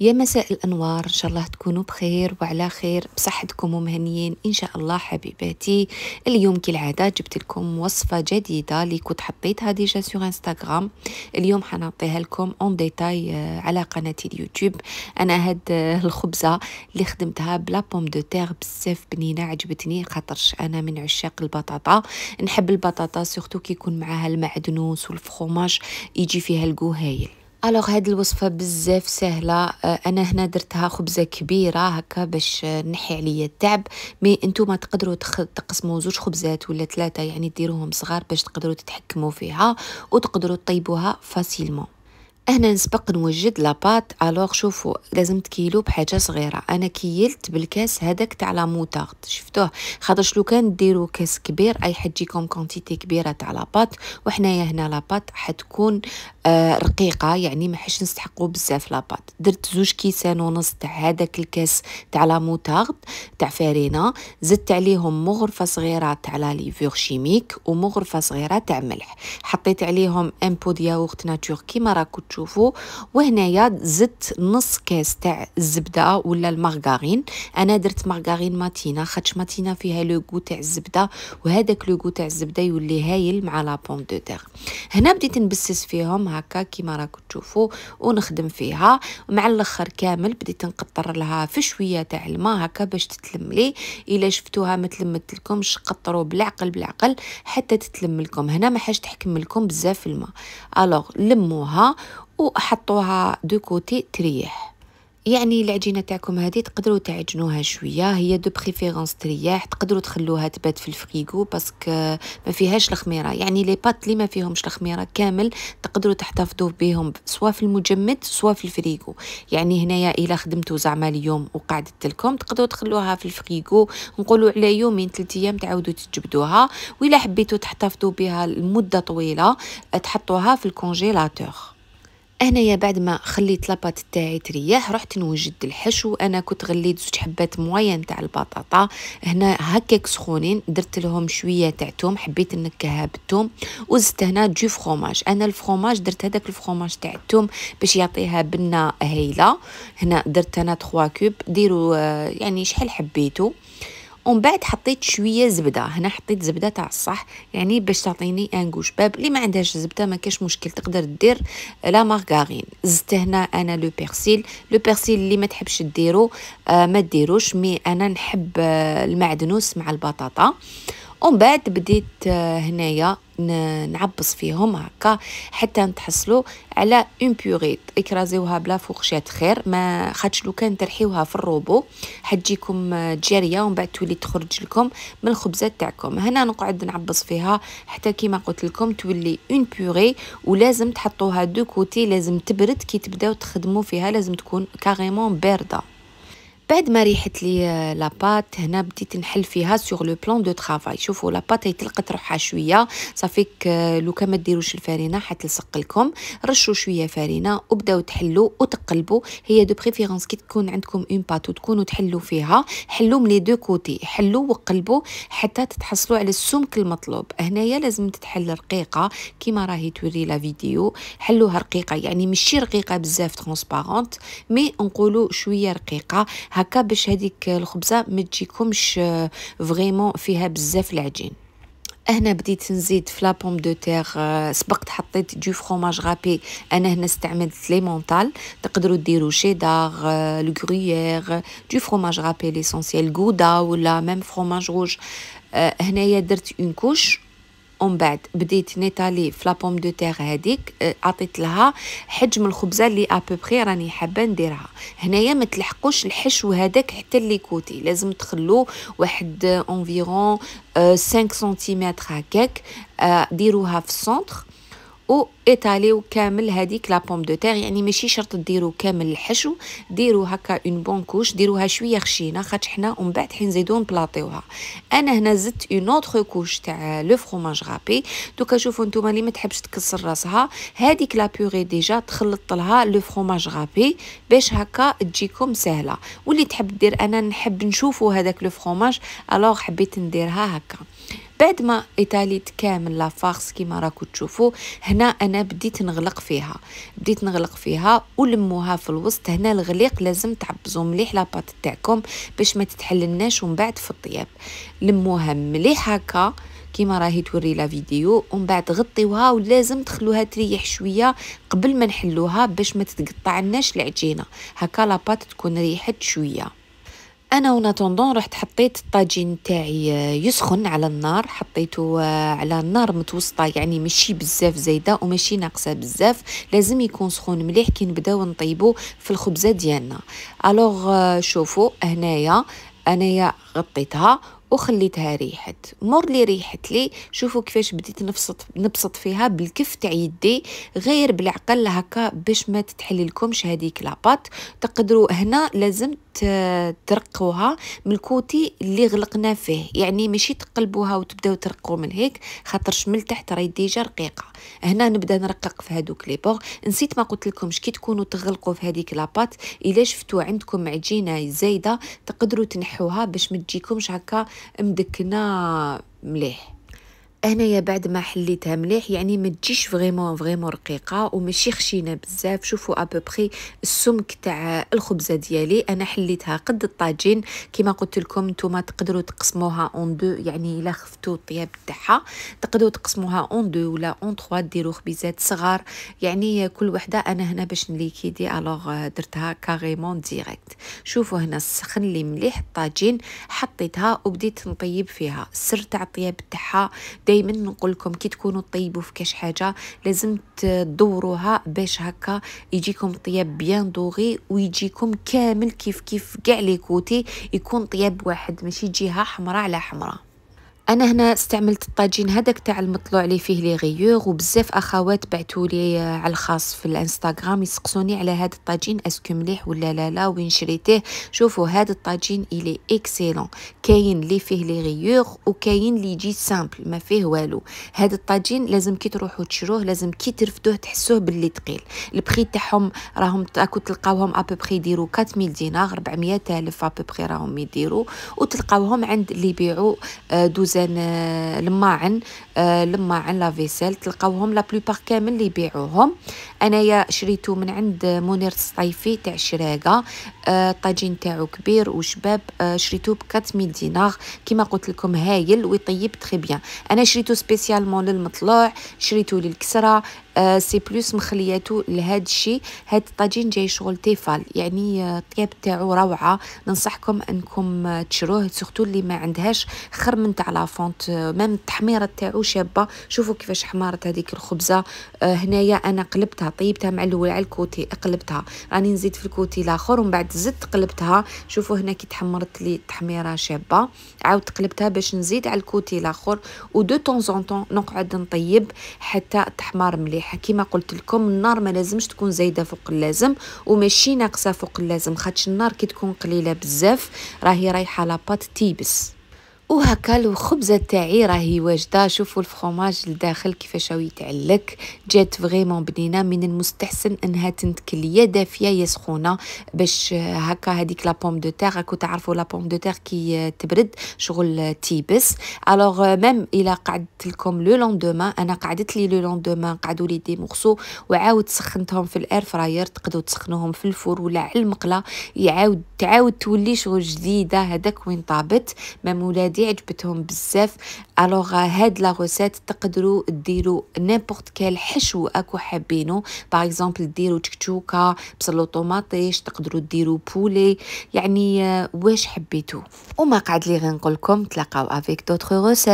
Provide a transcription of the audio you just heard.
يا مساء الأنوار إن شاء الله تكونوا بخير وعلى خير بصحتكم ومهنيين إن شاء الله حبيباتي اليوم كالعادة جبت لكم وصفة جديدة لي كنت حطيتها ديجا سور انستغرام اليوم حنعطيها لكم اون آه، ديتاي على قناتي اليوتيوب أنا هاد آه، الخبزة اللي خدمتها بلا بوم دو تيغ بزاف بنينة عجبتني خاطرش أنا من عشاق البطاطا نحب البطاطا سورتو كيكون معاها المعدنوس والفخوماج يجي فيها الكو هايل الوغ هاد الوصفه بزاف سهله آه، انا هنا درتها خبزه كبيره هكا باش نحي عليا التعب مي انتم تقدروا تقسموا زوج خبزات ولا ثلاثه يعني ديروهم صغار باش تقدروا تتحكموا فيها وتقدروا طيبوها فاسيلمون هنا نسبق نوجد لاباط الوغ شوفوا لازم تكيلو بحاجه صغيره انا كيلت بالكاس هذاك تاع لا موتارد شفتوه خاطرش لو كان ديروا كاس كبير اي حتجيكم كونتيتي كبيره تاع لاباط وحنايا هنا لاباط حتكون آه، رقيقه يعني ما حش نستحقوا بزاف لاباط درت زوج كيسان ونص تاع هذاك الكاس تاع لا موتارد تاع فارينا زدت عليهم مغرفه صغيره تاع لا ليفور شيميك ومغرفه صغيره تاع ملح حطيت عليهم ان بو ياغورت ناتور كيما راكو تشوفوا وهنايا زدت نص كاس تاع الزبده ولا المارغارين انا درت مارغارين ماتينا خاطش ماتينا فيها لو تاع الزبده وهذاك لو غو تاع الزبده يولي هايل مع لا بوم دو تيغ هنا بديت نبسس فيهم هكا كيما راكم تشوفوا ونخدم فيها مع الاخر كامل بديت نقطر لها في شويه تاع الماء هكا باش تتلم لي الا شفتوها ما تلمت لكمش قطروا بالعقل بالعقل حتى تتلم لكم هنا ما حاش تحكم لكم بزاف الماء الوغ لموها وحطوها دو كوتي تريح يعني العجينه تاعكم هذه تقدروا تعجنوها شويه هي دو بريفيرونس ترياح تقدروا تخلوها تبات في الفريغو باسكو ما فيهاش الخميره يعني لي بات اللي ما فيهمش الخميره كامل تقدروا تحتفظوا بهم سواء في المجمد سواء في الفريغو يعني هنايا الا خدمتوا زعما اليوم وقعدت لكم تقدروا تخلوها في الفريغو نقولوا على يومين ثلاثة ايام تعاودوا تجبدوها والا حبيتوا تحتفظوا بها لمده طويله تحطوها في الكونجيلاتور هنايا بعد ما خليت لاباط تاعي تريح رحت نوجد الحشو انا كنت غليت زوج حبات موين تاع البطاطا هنا هكاك سخونين درت لهم شويه تاع توم حبيت النكهه بالثوم وزدت هنا جو فروماج انا الفروماج درت هذاك الفروماج تاع الثوم باش يعطيها بنه هايله هنا درت انا 3 كوب ديروا آه، يعني شحال حبيتو ومن بعد حطيت شويه زبده هنا حطيت زبده تاع الصح يعني باش تعطيني ان غوش باب اللي ما عندهاش زبده ما كاش مشكل تقدر دير لا مارغارين زدت هنا انا لو بيرسيل لو بيرسيل اللي ما تحبش ديرو آه ما ديروش مي انا نحب آه، المعدنوس مع البطاطا آه ومن بعد بديت آه، هنايا نعبص فيهم هكا حتى نتحصلوا على اون بيغي اكرازيوها بلا فوخشات خير ما خاطش لو كان ترحيوها في الروبو حتجيكم آه، جاريه ومن بعد تولي تخرج لكم من الخبزه تاعكم هنا نقعد نعبص فيها حتى كيما قلت لكم تولي اون بيغي ولازم تحطوها دو كوتي لازم تبرد كي تبداو تخدموا فيها لازم تكون كاريمون بارده بعد ما ريحت لي لاباط آه، هنا بديت نحل فيها سوغ لو بلون دو طرافاي شوفوا لاباط هي تلقت روحها شويه صافيك آه، لو كان ما ديروش الفرينه حتلصق لكم رشوا شويه فرينه وبداو تحلوا وتقلبوا هي دو بريفيرونس كي تكون عندكم اون باتو تكونوا تحلوا فيها حلوا من لي دو كوتي حلوا وقلبوا حتى تتحصلوا على السمك المطلوب هنايا لازم تتحل رقيقه كيما راهي توري لا فيديو حلوها رقيقه يعني ماشي رقيقه بزاف ترونسبارونت مي نقولوا شويه رقيقه هكا باش هذيك الخبزه ما تجيكمش فريمون آه، فيها بزاف العجين هنا بديت نزيد في لابوم دو تيغ سبقت حطيت دو فروماج غابي انا هنا استعملت لي مونطال تقدروا ديروا شيدار لو غرويير دو فروماج غابي ليسونسييل غودا ولا ميم فروماج روج هنايا درت اون كوش ومن بعد بديت نيتالي في لابوم دو تيغ هذيك آه، عطيت لها حجم الخبزه اللي ابوبخي راني حابه نديرها هنايا ما تلحقوش الحشو هذاك حتى اللي كوتي لازم تخلو واحد اونفيرون 5 سنتيمتر هكاك آه، ديروها في السونتر و ايطاليو كامل هذيك لا بوم دو تيغ يعني ماشي شرط ديروا كامل الحشو ديروا هكا اون بون كوش ديروها شويه خشينه خاطر حنا ومن بعد حين نزيدو نبلاطيوها انا هنا زدت اون اوتر كوش تاع لو فروماج غابي دوكا شوفوا نتوما اللي ما تحبش تكسر راسها هذيك لا بيغي ديجا تخلط لها لو فروماج غابي باش هكا تجيكم سهله واللي تحب دير انا نحب نشوفو هذاك لو فروماج الوغ حبيت نديرها هكا بعد ما ايطاليت كامل لا فارس كيما راكو تشوفوا هنا انا بديت نغلق فيها بديت نغلق فيها ولموها في الوسط هنا الغليق لازم تعبزوا مليح لاباط تاعكم باش ما تتحللناش ومن بعد في الطياب لموها مليح هكا كيما راهي توري لا فيديو ومن بعد غطيوها ولازم تخلوها تريح شويه قبل ما نحلوها باش ما تتقطعناش العجينه هكا لاباط تكون ريحت شويه انا وناتوندون رحت حطيت الطاجين تاعي آه، يسخن على النار حطيته آه، على النار متوسطه يعني ماشي بزاف زايده وماشي ناقصه بزاف لازم يكون سخون مليح كي نبداو نطيبو في الخبزه ديالنا الوغ آه، شوفوا هنايا انايا غطيتها وخليتها ريحت مور لي ريحت لي شوفوا كيفاش بديت نبسط نبسط فيها بالكف تاع يدي غير بالعقل هكا باش ما تتحل لكمش هذيك لاباط تقدروا هنا لازم ترقوها من الكوتي اللي غلقنا فيه يعني ماشي تقلبوها وتبداو ترقوا من هيك خاطرش من تحت راهي ديجا رقيقه هنا نبدا نرقق في هذوك لي بوغ نسيت ما قلت لكمش كي تكونوا تغلقوا في هذيك لاباط الا شفتوا عندكم عجينه زايده تقدروا تنحوها باش ما تجيكمش هكا مدكنا مليح هنايا بعد ما حليتها مليح يعني ما تجيش فريمون فريمون رقيقه وماشي خشينه بزاف شوفوا ابوبري السمك تاع الخبزه ديالي انا حليتها قد الطاجين كما قلت لكم نتوما تقدروا تقسموها اون دو يعني الا خفتوا الطياب تاعها تقدروا تقسموها اون دو ولا اون تخوا ديروا خبيزات صغار يعني كل وحده انا هنا باش نليكيدي الوغ آه، درتها كاريمون ديريكت شوفوا هنا سخن لي مليح الطاجين حطيتها وبديت نطيب فيها السر تاع الطياب تاعها دائما نقول لكم كي تكونوا طيبوا في كاش حاجه لازم تدوروها باش هكا يجيكم طياب بيان دوغي ويجيكم كامل كيف كيف كاع لي كوتي يكون طياب واحد ماشي جهه حمراء على حمراء انا هنا استعملت الطاجين هذاك تاع المطلوع اللي فيه لي غيور وبزاف اخوات بعثوا لي على الخاص في الانستغرام يسقسوني على هذا الطاجين اسكو مليح ولا لا لا وين شريتيه شوفوا هذا الطاجين الي اكسيلون كاين اللي فيه لي غيور وكاين اللي يجي سامبل ما فيه والو هذا الطاجين لازم كي تروحوا تشروه لازم كي ترفدوه تحسوه باللي ثقيل البخي تاعهم راهم تاكو تلقاوهم ابوبخي يديروا 4000 دينار 400000 الف ابوبخي راهم يديروا وتلقاوهم عند اللي يبيعوا آه، دوز ميزان الماعن آه، الماعن آه، لا فيسيل تلقاوهم لا بلوبار كامل اللي يبيعوهم انايا شريتو من عند منير الصيفي تاع شراقه الطاجين آه، تاعو كبير وشباب شريتو ب 400 دينار كيما قلت لكم هايل ويطيب تري بيان انا شريتو سبيسيالمون للمطلوع شريتو للكسره آه، سي بلوس مخلياتو لهذا الشيء هاد الطاجين جاي شغل تيفال يعني آه، الطياب تاعو روعه ننصحكم انكم آه، تشروه سورتو اللي ما عندهاش من تاع لافونت ميم التحميره تاعو شابه شوفوا كيفاش حمارت هذيك الخبزه هنايا انا قلبتها طيبتها مع الاول على الكوتي قلبتها راني نزيد في الكوتي الاخر ومن بعد زدت قلبتها شوفوا هنا كي تحمرت لي التحميره شابه عاود قلبتها باش نزيد على الكوتي الاخر ودو طون زون طون نقعد نطيب حتى تحمر مليح مليحه كما قلت لكم النار ما لازمش تكون زايده فوق اللازم وماشي ناقصه فوق اللازم خاطش النار كي تكون قليله بزاف راهي رايحه لاباط تيبس وهكا الخبزه تاعي راهي واجده شوفوا الفخوماج لداخل كيفاش راهو يتعلك جات فريمون بنينه من المستحسن انها تنتكل يا دافيه يا سخونه باش هكا هذيك لا بوم دو تيغ راكو تعرفوا لا بوم دو تيغ كي تبرد شغل تيبس الوغ ميم الا قعدت لكم لو لوندوما انا قعدت لي لو لوندوما قعدوا لي دي مغسو وعاود سخنتهم في الاير فراير تقدروا تسخنوهم في الفور ولا على المقله يعاود تعاود تولي شغل جديده هذاك وين طابت ميم ولاد هادي عجبتهم بزاف الوغ euh, هاد لا روسيت تقدروا ديروا نيمبورط كال حشو اكو حابينو باغ اكزومبل ديروا تكتوكه بصل طوماطيش تقدروا ديروا بولي يعني آه، واش حبيتو وما قعد لي غنقول لكم تلاقاو افيك دوطخ روسيت